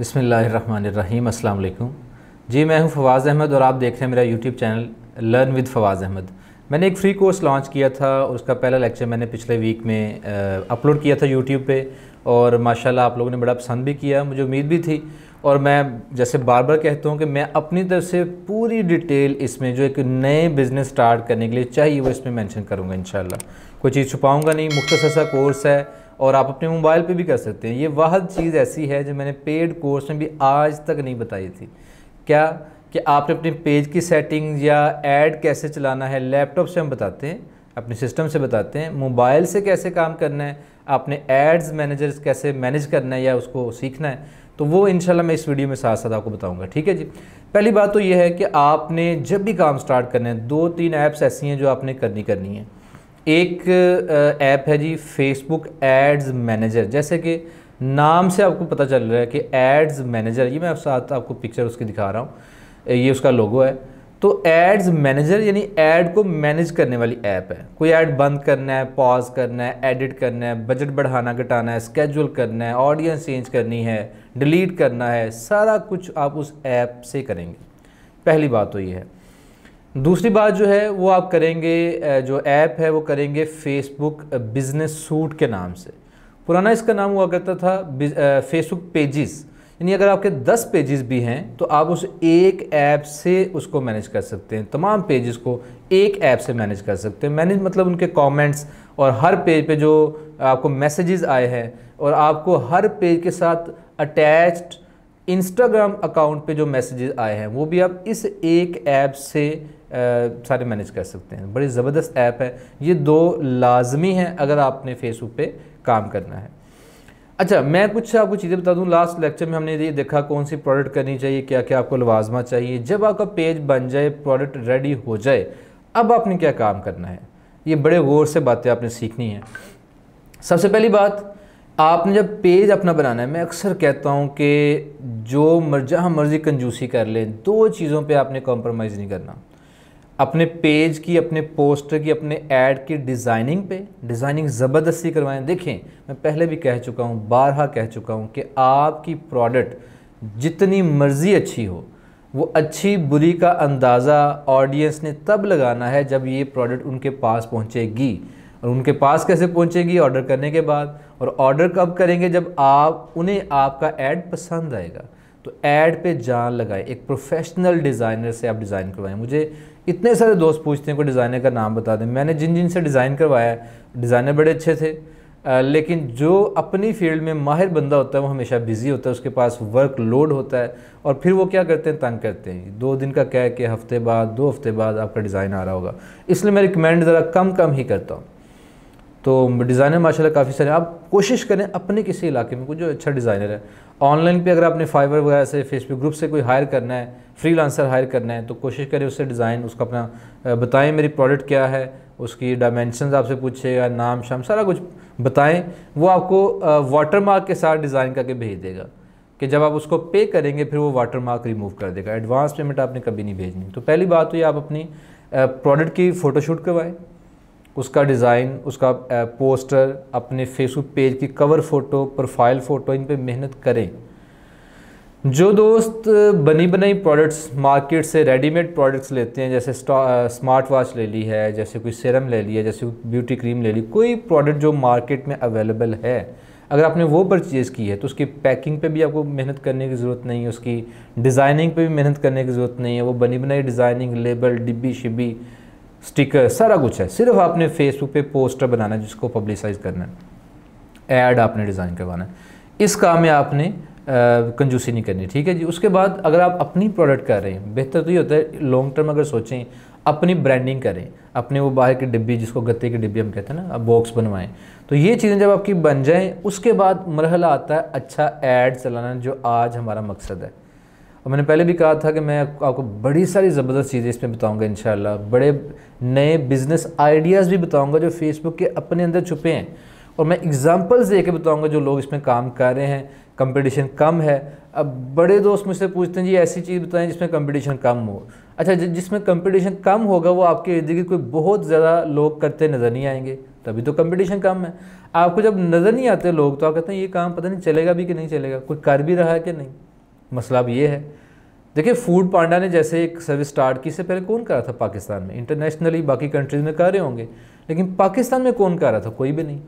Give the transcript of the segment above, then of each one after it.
बसमीम् अल्लाम जी मैं हूं फवाज़ अहमद और आप देख रहे हैं मेरा YouTube channel learn with Fawaz Ahmad मैंने एक फ्री कोर्स लॉन्च किया था और उसका पहला लेक्चर मैंने पिछले वीक में अपलोड किया था यूट्यूब पे और माशाल्लाह आप लोगों ने बड़ा पसंद भी किया मुझे उम्मीद भी थी और मैं जैसे बार बार कहता हूँ कि मैं अपनी तरफ से पूरी डिटेल इसमें जो एक नए बिज़नेस स्टार्ट करने के लिए चाहिए वो इसमें मैंशन करूँगा इन कोई चीज़ छुपाऊँगा नहीं मुख्तर सा कोर्स है और आप अपने मोबाइल पे भी कर सकते हैं ये वह चीज़ ऐसी है जो मैंने पेड कोर्स में भी आज तक नहीं बताई थी क्या कि आपने अपने पेज की सेटिंग या एड कैसे चलाना है लैपटॉप से हम बताते हैं अपने सिस्टम से बताते हैं मोबाइल से कैसे काम करना है आपने एड्स मैनेजर कैसे मैनेज करना है या उसको सीखना है तो वो इनशाला मैं इस वीडियो में साथ साथ आपको बताऊंगा ठीक है जी पहली बात तो ये है कि आपने जब भी काम स्टार्ट करना है दो तीन ऐप्स ऐसी हैं जो आपने करनी करनी है एक ऐप है जी फेसबुक एड्स मैनेजर जैसे कि नाम से आपको पता चल रहा है कि एड्स मैनेजर ये मैं आप साथ आपको पिक्चर उसकी दिखा रहा हूँ ये उसका लोगो है तो एड्स मैनेजर यानी एड को मैनेज करने वाली ऐप है कोई ऐड बंद करना है पॉज करना है एडिट करना है बजट बढ़ाना घटाना है स्केड्यूल करना है ऑडियंस चेंज करनी है डिलीट करना है सारा कुछ आप उस ऐप से करेंगे पहली बात तो ये है दूसरी बात जो है वो आप करेंगे जो ऐप है वो करेंगे फेसबुक बिज़नेस सूट के नाम से पुराना इसका नाम हुआ करता था फेसबुक पेजेस यानी अगर आपके 10 पेजेस भी हैं तो आप उस एक ऐप से उसको मैनेज कर सकते हैं तमाम पेजेस को एक ऐप से मैनेज कर सकते हैं मैनेज मतलब उनके कमेंट्स और हर पेज पे जो आपको मैसेजेस आए हैं और आपको हर पेज के साथ अटैच्ड इंस्टाग्राम अकाउंट पे जो मैसेजेस आए हैं वो भी आप इस एक ऐप से सारे मैनेज कर सकते हैं बड़ी ज़बरदस्त ऐप है ये दो लाजमी हैं अगर आपने फेसबुक पे काम करना है अच्छा मैं कुछ आपको चीज़ें बता दूं लास्ट लेक्चर में हमने ये देखा कौन सी प्रोडक्ट करनी चाहिए क्या क्या आपको लवाजमा चाहिए जब आपका पेज बन जाए प्रोडक्ट रेडी हो जाए अब आपने क्या काम करना है ये बड़े गौर से बातें आपने सीखनी है सबसे पहली बात आपने जब पेज अपना बनाना है मैं अक्सर कहता हूँ कि जो मर जहाँ मर्ज़ी कंजूसी कर लें दो चीज़ों पे आपने कॉम्प्रोमाइज़ नहीं करना अपने पेज की अपने पोस्टर की अपने ऐड की डिज़ाइनिंग पे डिज़ाइनिंग ज़बरदस्ती करवाएं देखें मैं पहले भी कह चुका हूँ बारहा कह चुका हूँ कि आपकी प्रोडक्ट जितनी मर्ज़ी अच्छी हो वो अच्छी बुरी का अंदाज़ा ऑडियंस ने तब लगाना है जब ये प्रोडक्ट उनके पास पहुँचेगी और उनके पास कैसे पहुँचेगी ऑर्डर करने के बाद और ऑर्डर कब करेंगे जब आप उन्हें आपका ऐड पसंद आएगा तो ऐड पे जान लगाएं एक प्रोफेशनल डिज़ाइनर से आप डिज़ाइन करवाएं मुझे इतने सारे दोस्त पूछते हैं कोई डिज़ाइनर का नाम बता दें मैंने जिन जिन से डिज़ाइन करवाया है डिज़ाइनर बड़े अच्छे थे आ, लेकिन जो अपनी फील्ड में माहिर बंदा होता है वो हमेशा बिज़ी होता है उसके पास वर्क लोड होता है और फिर वो क्या करते हैं तंग करते हैं दो दिन का क्या के हफ्ते बाद दो हफ्ते बाद आपका डिज़ाइन आ रहा होगा इसलिए मैं रिकमेंड ज़रा कम कम ही करता हूँ तो डिज़ाइनर माशाल्लाह काफ़ी सारे आप कोशिश करें अपने किसी इलाके में कोई जो अच्छा डिज़ाइनर है ऑनलाइन पे अगर आपने फाइवर वगैरह से फेसबुक ग्रुप से कोई हायर करना है फ्रीलांसर हायर करना है तो कोशिश करें उससे डिज़ाइन उसका अपना बताएं मेरी प्रोडक्ट क्या है उसकी डायमेंशन आपसे पूछेगा नाम शाम सारा कुछ बताएं वो आपको वाटर मार्क के साथ डिज़ाइन करके भेज देगा कि जब आप उसको पे करेंगे फिर वो वाटर मार्क रिमूव कर देगा एडवांस पेमेंट आपने कभी नहीं भेजनी तो पहली बात तो ये आप अपनी प्रोडक्ट की फ़ोटोशूट करवाएं उसका डिज़ाइन उसका पोस्टर अपने फेसबुक पेज की कवर फ़ोटो प्रोफाइल फ़ोटो इन पर मेहनत करें जो दोस्त बनी बनाई प्रोडक्ट्स मार्केट से रेडीमेड प्रोडक्ट्स लेते हैं जैसे स्मार्ट वॉच ले ली है जैसे कोई सिरम ले लिया जैसे ब्यूटी क्रीम ले ली कोई प्रोडक्ट जो मार्केट में अवेलेबल है अगर आपने वो परचेज़ की है तो उसकी पैकिंग पे भी आपको मेहनत करने की ज़रूरत नहीं है उसकी डिज़ाइनिंग पे भी मेहनत करने की ज़रूरत नहीं है वो बनी बनाई डिज़ाइनिंग लेबल डिब्बी शिब्बी स्टिकर सारा कुछ है सिर्फ आपने फेसबुक पे पोस्टर बनाना है जिसको पब्लिसाइज करना है ऐड आपने डिज़ाइन करवाना है इस काम में आपने कंजूसी नहीं करनी ठीक है जी उसके बाद अगर आप अपनी प्रोडक्ट कर रहे हैं बेहतर तो ये होता है लॉन्ग टर्म अगर सोचें अपनी ब्रांडिंग करें अपने वो बाहर के डिब्बी जिसको गत्ते के डिब्बे हम कहते हैं ना बॉक्स बनवाएं तो ये चीज़ें जब आपकी बन जाएँ उसके बाद मरहला आता है अच्छा ऐड चलाना जो आज हमारा मकसद है और मैंने पहले भी कहा था कि मैं आपको बड़ी सारी ज़बरदस्त चीज़ें इसमें बताऊँगा इन बड़े नए बिज़नेस आइडियाज़ भी बताऊँगा जो फेसबुक के अपने अंदर छुपे हैं और मैं एग्ज़ाम्पल्स दे के बताऊँगा जो लोग इसमें काम कर रहे हैं कंपटीशन कम है अब बड़े दोस्त मुझसे पूछते हैं जी ऐसी चीज़ बताएं जिसमें कंपटीशन कम हो अच्छा जिसमें कंपटीशन कम होगा वो आपके इर्द गिर्द कोई बहुत ज़्यादा लोग करते नज़र नहीं आएंगे तभी तो कंपटीशन कम है आपको जब नज़र नहीं आते लोग तो आप कहते हैं ये काम पता नहीं चलेगा भी कि नहीं चलेगा कोई कर भी रहा है कि नहीं मसला अब ये है देखिए फूड पांडा ने जैसे एक सर्विस स्टार्ट की इससे पहले कौन कर रहा था पाकिस्तान में इंटरनेशनली बाकी कंट्रीज़ में कर रहे होंगे लेकिन पाकिस्तान में कौन कर रहा था कोई भी नहीं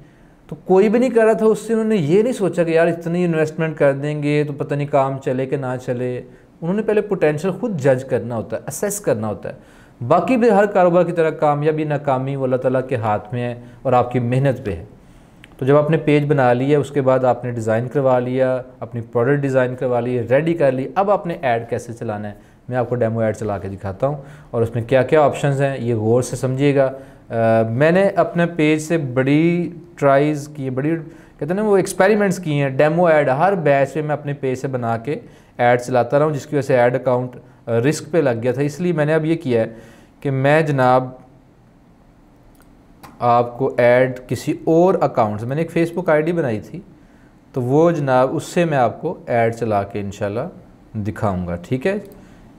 तो कोई भी नहीं कर रहा था उससे उन्होंने ये नहीं सोचा कि यार इतनी इन्वेस्टमेंट कर देंगे तो पता नहीं काम चले कि ना चले उन्होंने पहले पोटेंशियल खुद जज करना होता है असेस करना होता है बाकी भी हर कारोबार की तरह कामयाबी नाकामी वो अल्लाह ताला के हाथ में है और आपकी मेहनत पे है तो जब आपने पेज बना लिया उसके बाद आपने डिज़ाइन करवा लिया अपनी प्रोडक्ट डिज़ाइन करवा ली रेडी कर ली अब आपने ऐड कैसे चलाना है मैं आपको डेमो ऐड चला के दिखाता हूँ और उसमें क्या क्या ऑप्शंस हैं ये गौर से समझिएगा मैंने अपने पेज से बड़ी ट्राइज़ की है बड़ी कहते हैं ना वो एक्सपेरिमेंट्स किए हैं डेमो ऐड हर बैच पे मैं अपने पेज से बना के ऐड चलाता रहा हूँ जिसकी वजह से ऐड अकाउंट रिस्क पे लग गया था इसलिए मैंने अब ये किया है कि मैं जनाब आपको ऐड किसी और अकाउंट से मैंने एक फेसबुक आईडी बनाई थी तो वो जनाब उससे मैं आपको ऐड चला के इन दिखाऊँगा ठीक है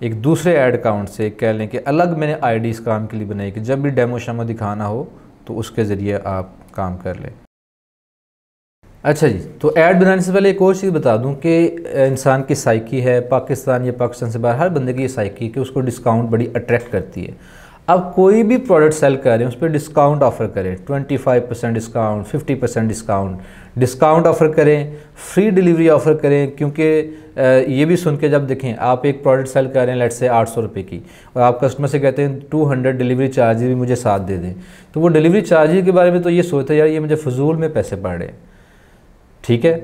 एक दूसरे ऐड अकाउंट से कह लें कि अलग मैंने आईडी इस काम के लिए बनाई कि जब भी डेमो शेमो दिखाना हो तो उसके ज़रिए आप काम कर लें अच्छा जी तो ऐड बनाने से पहले एक और चीज़ बता दूं कि इंसान की साइकी है पाकिस्तान या पाकिस्तान से बाहर हर बंदे की ये साइकी कि उसको डिस्काउंट बड़ी अट्रैक्ट करती है आप कोई भी प्रोडक्ट सेल करें उस पर डिस्काउंट ऑफर करें 25 percent discount 50 percent discount discount offer करें फ्री डिलीवरी ऑफर करें क्योंकि ये भी सुन के जब देखें आप एक प्रोडक्ट सेल कर रहे हैं लेट से आठ सौ रुपये की और आप कस्टमर से कहते हैं टू हंड्रेड डिलीवरी चार्ज भी मुझे साथ दे दें तो वो डिलीवरी चार्ज के बारे में तो ये सोचते यार ये मुझे फजूल में पैसे पड़ रहे हैं ठीक है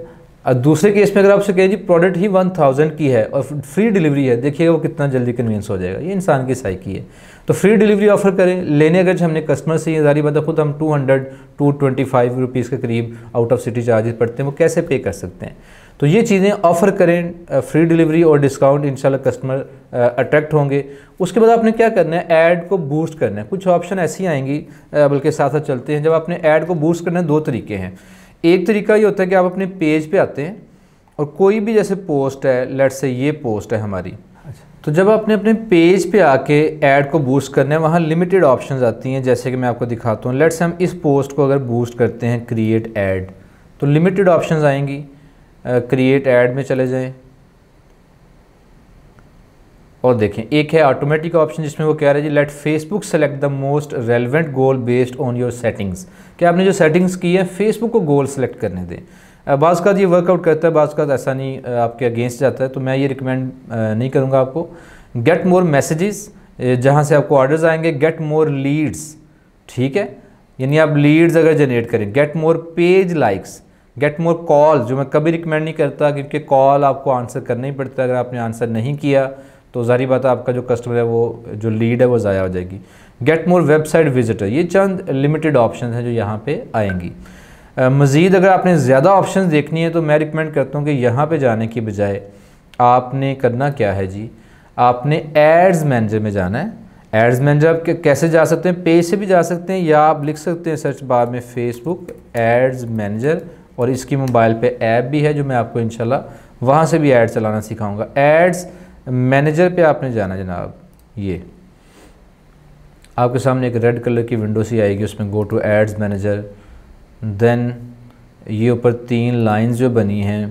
और दूसरे केस में अगर आपसे कहें जी प्रोडक्ट ही वन थाउजेंड की है और फ्री डिलीवरी है देखिएगा वो कितना जल्दी कन्वींस हो जाएगा ये इंसान की साइकी है तो फ्री डिलीवरी ऑफर करें लेने अगर हमने कस्टमर से ये जारी बात खुद हम two hundred two twenty five rupees के करीब आउट ऑफ सिटी चार्जेस पड़ते हैं वो कैसे पे कर सकते हैं तो ये चीज़ें ऑफ़र करें फ्री डिलीवरी और डिस्काउंट इन कस्टमर अट्रैक्ट होंगे उसके बाद आपने क्या करना है ऐड को बूस्ट करना है कुछ ऑप्शन ऐसी आएंगी बल्कि साथ साथ चलते हैं जब आपने ऐड को बूस्ट करना है दो तरीके हैं एक तरीका ये होता है कि आप अपने पेज पे आते हैं और कोई भी जैसे पोस्ट है लेट से ये पोस्ट है हमारी अच्छा। तो जब आपने अपने पेज पे आके ऐड को बूस्ट करना है वहाँ लिमिटेड ऑप्शंस आती हैं जैसे कि मैं आपको दिखाता हूँ लेट से हम इस पोस्ट को अगर बूस्ट करते हैं क्रिएट ऐड तो लिमिटेड ऑप्शन आएंगी क्रिएट ऐड में चले जाएँ और देखें एक है ऑटोमेटिक ऑप्शन जिसमें वो कह रहे है जी let Facebook select the most relevant goal based on your settings कि आपने जो सेटिंग्स की है फेसबुक को गोल सेलेक्ट करने दें बाज़ का तो ये वर्कआउट करता है बाज़ का तो ऐसा नहीं आपके अगेंस्ट जाता है तो मैं ये रिकमेंड नहीं करूँगा आपको गेट मोर मैसेजेस जहाँ से आपको ऑर्डर्स आएंगे गेट मोर लीड्स ठीक है यानी आप लीड्स अगर जनरेट करें get more page likes get more call जो मैं कभी रिकमेंड नहीं करता क्योंकि कॉल आपको आंसर करना ही पड़ता है अगर आपने आंसर नहीं किया तो ज़ारी बात है आपका जो कस्टमर है वो जो लीड है वो ज़ाया हो जाएगी गेट मोर वेबसाइट विजिटर ये चंद लिमिटेड ऑप्शन हैं जो यहाँ पे आएंगी मज़ीद अगर आपने ज़्यादा ऑप्शन देखनी है तो मैं रिकमेंड करता हूँ कि यहाँ पर जाने की बजाय आपने करना क्या है जी आपने एड्स मैनेजर में जाना है एड्स मैनेजर आप कैसे जा सकते हैं पेज से भी जा सकते हैं या आप लिख सकते हैं सर्च बार में फेसबुक एड्स मैनेजर और इसकी मोबाइल पे ऐप भी है जो मैं आपको इंशाल्लाह वहाँ से भी एड चलाना सिखाऊंगा एड्स मैनेजर पे आपने जाना जनाब ये आपके सामने एक रेड कलर की विंडो सी आएगी उसमें go to ads manager then ये ऊपर तीन लाइंस जो बनी हैं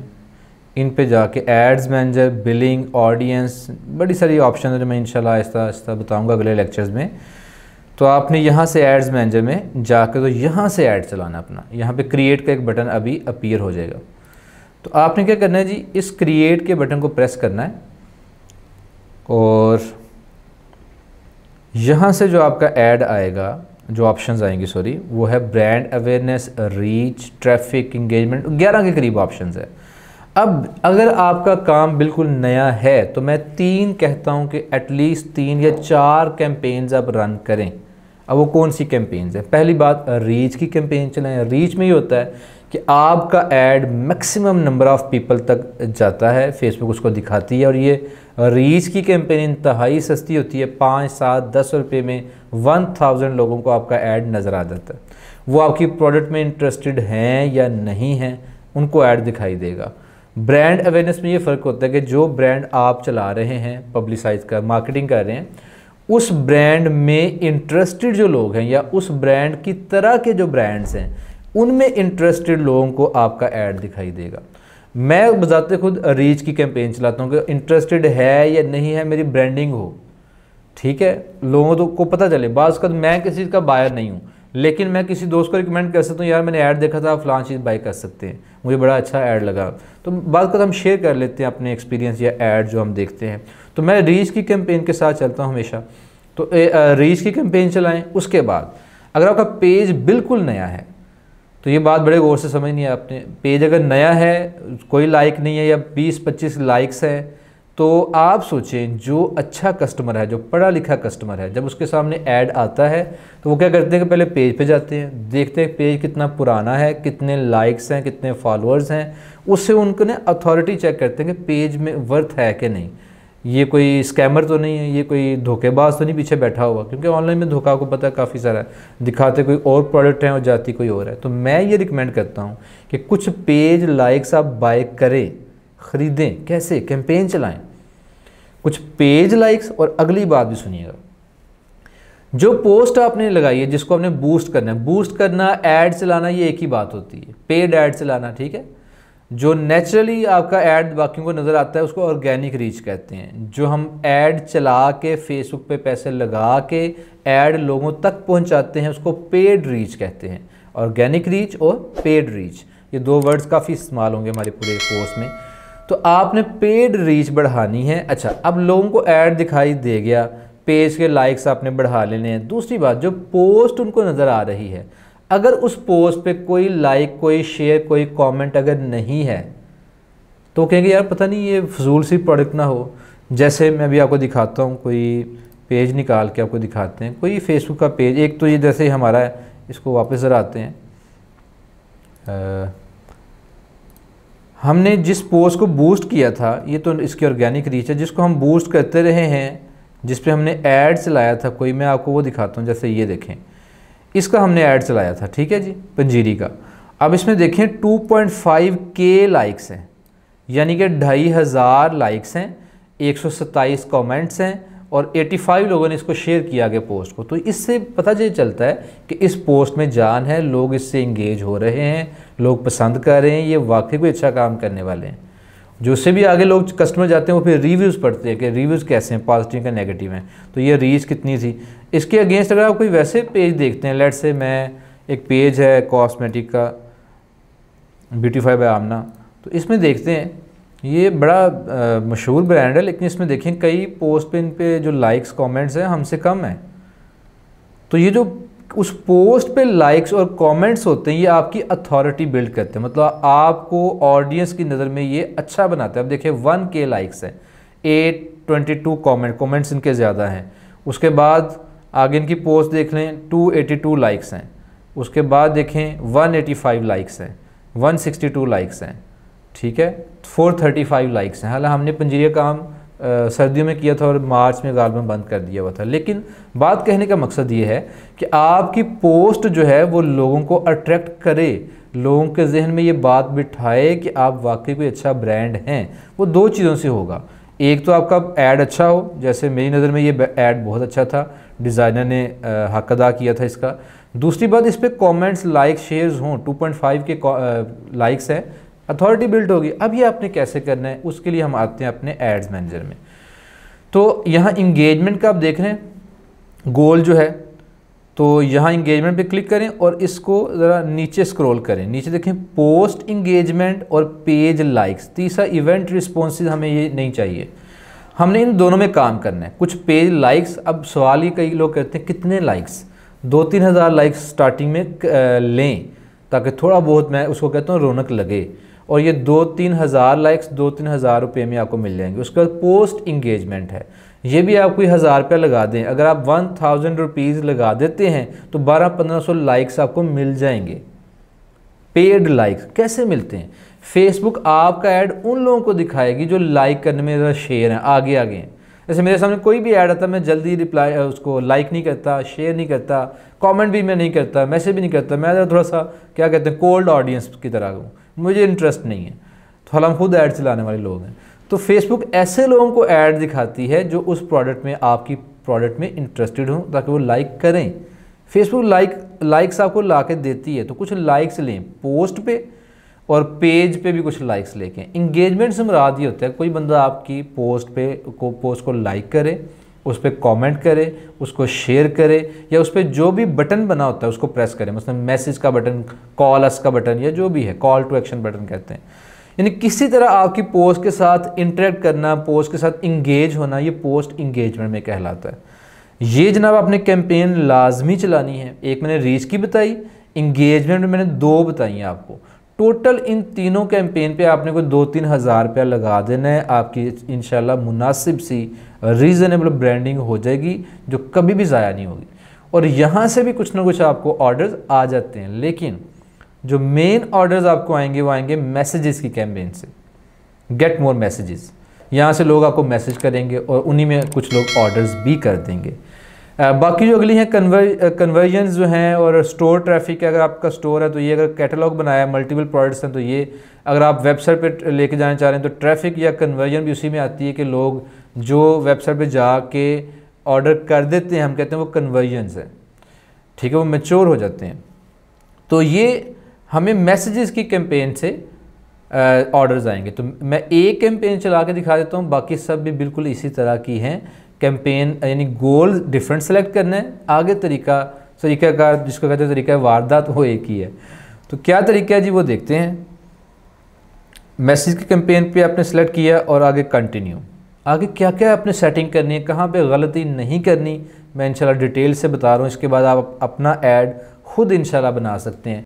इन पे जाके एड्स मैनेजर बिलिंग ऑडियंस बड़ी सारी ऑप्शन है जो मैं इनशाला आहिस्ता आहिस्ता बताऊँगा अगले लेक्चर्स में तो आपने यहाँ से एड्स मैनेजर में जाके तो यहाँ से ऐड चलाना अपना यहाँ पे क्रिएट का एक बटन अभी अपीयर हो जाएगा तो आपने क्या करना है जी इस क्रिएट के बटन को प्रेस करना है और यहाँ से जो आपका ऐड आएगा जो ऑप्शंस आएंगे सॉरी वो है brand awareness reach traffic engagement 11 के करीब ऑप्शंस है अब अगर आपका काम बिल्कुल नया है तो मैं तीन कहता हूँ कि एटलीस्ट तीन या चार कैंपेन्स आप रन करें अब वो कौन सी कैंपेन्स हैं पहली बात रीच की कैंपेन चलाएं रीच में ही होता है कि आपका ad maximum number of people तक जाता है फेसबुक उसको दिखाती है और ये रीच की कैंपेन इंतहाई सस्ती होती है पाँच सात दस रुपये में वन थाउजेंड लोगों को आपका एड नज़र आ जाता है वो आपकी प्रोडक्ट में इंटरेस्टेड हैं या नहीं हैं उनको ऐड दिखाई देगा ब्रांड अवेयरनेस में ये फ़र्क होता है कि जो ब्रांड आप चला रहे हैं पब्लिसाइज कर मार्केटिंग कर रहे हैं उस ब्रांड में इंटरेस्टेड जो लोग हैं या उस ब्रांड की तरह के जो ब्रांड्स हैं उनमें इंटरेस्टेड लोगों को आपका ऐड दिखाई देगा मैं बजाते खुद रीच की कैंपेन चलाता हूँ कि इंटरेस्टेड है या नहीं है मेरी ब्रांडिंग हो ठीक है लोगों तो को पता चले बाज़ का मैं किसी का बायर नहीं हूँ लेकिन मैं किसी दोस्त को रिकमेंड कर सकता हूँ यार मैंने ऐड देखा था आप फ्लान चीज़ बाई कर सकते हैं मुझे बड़ा अच्छा ऐड लगा तो बाद का हम शेयर कर लेते हैं अपने एक्सपीरियंस या ऐड जो हम देखते हैं तो मैं रीच की कैंपेन के साथ चलता हूँ हमेशा तो रीच की कैंपेन चलाएँ उसके बाद अगर आपका पेज बिल्कुल नया है तो ये बात बड़े गौर से समझनी है आपने पेज अगर नया है कोई लाइक नहीं है या 20-25 लाइक्स हैं तो आप सोचें जो अच्छा कस्टमर है जो पढ़ा लिखा कस्टमर है जब उसके सामने ऐड आता है तो वो क्या करते हैं कि पहले पेज पे जाते हैं देखते हैं पेज कितना पुराना है कितने लाइक्स हैं कितने फॉलोअर्स हैं उससे उनको ना अथॉरिटी चेक करते हैं कि पेज में वर्थ है कि नहीं ये कोई स्कैमर तो नहीं है ये कोई धोखेबाज तो नहीं पीछे बैठा हुआ क्योंकि ऑनलाइन में धोखा को पता है काफ़ी सारा है दिखाते कोई और प्रोडक्ट हैं और जाती कोई और है तो मैं ये रिकमेंड करता हूँ कि कुछ पेज लाइक्स आप बाय करें ख़रीदें कैसे कैंपेन चलाएं कुछ पेज लाइक्स और अगली बात भी सुनिएगा जो पोस्ट आपने लगाई है जिसको आपने बूस्ट करना है बूस्ट करना ऐड चलाना ये एक ही बात होती है पेड एड चलाना ठीक है जो नेचुरली आपका एड बाकी को नज़र आता है उसको ऑर्गेनिक रीच कहते हैं जो हम ऐड चला के फेसबुक पे पैसे लगा के ऐड लोगों तक पहुंचाते हैं उसको पेड रीच कहते हैं ऑर्गेनिक रीच और पेड रीच ये दो वर्ड्स काफ़ी इस्तेमाल होंगे हमारे पूरे कोर्स में तो आपने पेड रीच बढ़ानी है अच्छा अब लोगों को ऐड दिखाई दे गया पेज के लाइक्स आपने बढ़ा लेने हैं दूसरी बात जो पोस्ट उनको नज़र आ रही है अगर उस पोस्ट पे कोई लाइक कोई शेयर कोई कमेंट अगर नहीं है तो कहेंगे यार पता नहीं ये फजूल सी प्रोडक्ट ना हो जैसे मैं अभी आपको दिखाता हूँ कोई पेज निकाल के आपको दिखाते हैं कोई फेसबुक का पेज एक तो ये जैसे हमारा है इसको वापस ज़रा आते हैं आ, हमने जिस पोस्ट को बूस्ट किया था ये तो इसकी ऑर्गेनिक रीच है जिसको हम बूस्ट करते रहे हैं जिस पर हमने एड्स चलाया था कोई मैं आपको वो दिखाता हूँ जैसे ये देखें इसका हमने ऐड चलाया था ठीक है जी पंजीरी का अब इसमें देखें 2.5 के लाइक्स हैं यानी कि ढाई हज़ार लाइक्स हैं एक कमेंट्स हैं और 85 लोगों ने इसको शेयर किया आगे पोस्ट को तो इससे पता ये चलता है कि इस पोस्ट में जान है लोग इससे इंगेज हो रहे हैं लोग पसंद कर रहे हैं ये वाकई कोई अच्छा काम करने वाले हैं जो से भी आगे लोग कस्टमर जाते हैं वो फिर रिव्यूज़ पढ़ते हैं कि रिव्यूज़ कैसे हैं पॉजिटिव या नेगेटिव हैं तो ये रीच कितनी थी इसके अगेंस्ट अगर आप कोई वैसे पेज देखते हैं लेट से मैं एक पेज है कॉस्मेटिक का ब्यूटीफाई बाय आमना तो इसमें देखते हैं ये बड़ा मशहूर ब्रांड है लेकिन इसमें देखें कई पोस्ट पे इन पे जो लाइक्स कमेंट्स हैं हमसे कम हैं तो ये जो उस पोस्ट पे लाइक्स और कमेंट्स होते हैं ये आपकी अथॉरिटी बिल्ड करते हैं मतलब आपको ऑडियंस की नज़र में ये अच्छा बनाते हैं अब देखिए वन के लाइक्स हैं eight twenty two comment comments इनके ज़्यादा हैं उसके बाद आगे इनकी पोस्ट देख लें टू एटी टू लाइक्स हैं उसके बाद देखें वन एटी फाइव लाइक्स हैं वन सिक्सटी टू लाइक्स हैं ठीक है फोर थर्टी फाइव लाइक्स हैं हालांकि हमने पंजीरिया काम सर्दियों में किया था और मार्च में गालबा बंद कर दिया हुआ था लेकिन बात कहने का मकसद ये है कि आपकी पोस्ट जो है वो लोगों को अट्रैक्ट करे लोगों के जहन में ये बात बिठाए कि आप वाकई कोई अच्छा ब्रांड हैं वो दो चीज़ों से होगा एक तो आपका ऐड अच्छा हो जैसे मेरी नज़र में ये ऐड बहुत अच्छा था डिज़ाइनर ने हक अदा किया था इसका दूसरी बात इस पर कॉमेंट्स लाइक शेयर्स हों 2.5 के लाइक्स हैं अथॉरिटी बिल्ड होगी अब ये आपने कैसे करना है उसके लिए हम आते हैं अपने एड्स मैनेजर में तो यहाँ इंगेजमेंट का आप देख रहे हैं गोल जो है तो यहाँ इंगेजमेंट पे क्लिक करें और इसको ज़रा नीचे स्क्रॉल करें नीचे देखें पोस्ट इंगेजमेंट और पेज लाइक्स तीसरा इवेंट रिस्पॉन्सिस हमें ये नहीं चाहिए हमने इन दोनों में काम करना है कुछ पेज लाइक्स अब सवाल ही कई लोग कहते हैं कितने लाइक्स दो तीन हज़ार लाइक्स स्टार्टिंग में लें ताकि थोड़ा बहुत मैं उसको कहता हूँ रौनक लगे और ये दो तीन हज़ार लाइक्स दो तीन हज़ार रुपये में आपको मिल जाएंगे उसके बाद पोस्ट इंगेजमेंट है ये भी आप कोई हज़ार रुपया लगा दें अगर आप वन थाउजेंड रुपीज़ लगा देते हैं तो बारह पंद्रह सौ लाइक्स आपको मिल जाएंगे पेड लाइक्स कैसे मिलते हैं फेसबुक आपका ऐड उन लोगों को दिखाएगी जो लाइक करने में ज़रा शेयर हैं आगे आगे हैं जैसे मेरे सामने कोई भी ऐड आता मैं जल्दी रिप्लाई उसको लाइक नहीं करता शेयर नहीं करता कमेंट भी मैं नहीं करता मैसेज भी नहीं करता मैं ज़रा थोड़ा सा क्या कहते हैं कोल्ड ऑडियंस की तरह हूँ मुझे इंटरेस्ट नहीं है तो हम खुद ऐड चलाने वाले लोग हैं तो फेसबुक ऐसे लोगों को ऐड दिखाती है जो उस प्रोडक्ट में आपकी प्रोडक्ट में इंटरेस्टेड हों ताकि वो लाइक करें फेसबुक लाइक लाइक्स आपको ला के देती है तो कुछ लाइक्स लें पोस्ट पे और पेज पे भी कुछ लाइक्स लेके इंगेजमेंट से मुराद ये होता है कोई बंदा आपकी पोस्ट पे को पोस्ट को लाइक करे उस पर कॉमेंट करें उसको शेयर करें या उस पर जो भी बटन बना होता है उसको प्रेस करें मतलब मैसेज का बटन कॉल अस का बटन या जो भी है कॉल टू एक्शन बटन कहते हैं यानी किसी तरह आपकी पोस्ट के साथ इंटरेक्ट करना पोस्ट के साथ इंगेज होना ये पोस्ट इंगेजमेंट में कहलाता है ये जनाब आपने कैंपेन लाजमी चलानी है एक मैंने रीच की बताई इंगेजमेंट में मैंने दो बताई हैं आपको टोटल इन तीनों कैंपेन पे आपने को दो तीन हज़ार रुपया लगा देना है आपकी इन मुनासिब सी रीज़नेबल ब्रांडिंग हो जाएगी जो कभी भी ज़ाया नहीं होगी और यहाँ से भी कुछ ना कुछ आपको ऑर्डर्स आ जाते हैं लेकिन जो मेन ऑर्डर्स आपको आएंगे वो आएंगे मैसेजेस की कैंपेन से गेट मोर मैसेजेस यहाँ से लोग आपको मैसेज करेंगे और उन्हीं में कुछ लोग ऑर्डर्स भी कर देंगे बाकी जो अगली है कन्वर कन्वर्जन जो हैं और स्टोर ट्रैफिक अगर आपका स्टोर है तो ये अगर कैटलॉग बनाया मल्टीपल प्रोडक्ट्स हैं तो ये अगर आप वेबसाइट पे लेके जाना चाह रहे हैं तो ट्रैफिक या कन्वर्जन भी उसी में आती है कि लोग जो वेबसाइट पे जाके ऑर्डर कर देते हैं हम कहते हैं वो कन्वर्जनस है ठीक है वो मेच्योर हो जाते हैं तो ये हमें मैसेजेस की कैंपेन से ऑर्डर्स आएंगे तो मैं एक कैंपेन चला के दिखा देता हूँ बाकी सब भी बिल्कुल इसी तरह की हैं कैंपेन यानी गोल डिफरेंट सेलेक्ट करना है आगे तरीका तरीकाकार जिसको कहते हैं तरीका है वारदात वो एक ही है तो क्या तरीका है जी वो देखते हैं मैसेज के कैंपेन पे आपने सेलेक्ट किया और आगे कंटिन्यू आगे क्या क्या आपने सेटिंग करनी है कहाँ पे गलती नहीं करनी मैं इंशाल्लाह डिटेल से बता रहा हूँ इसके बाद आप अपना ऐड खुद इंशाल्लाह बना सकते हैं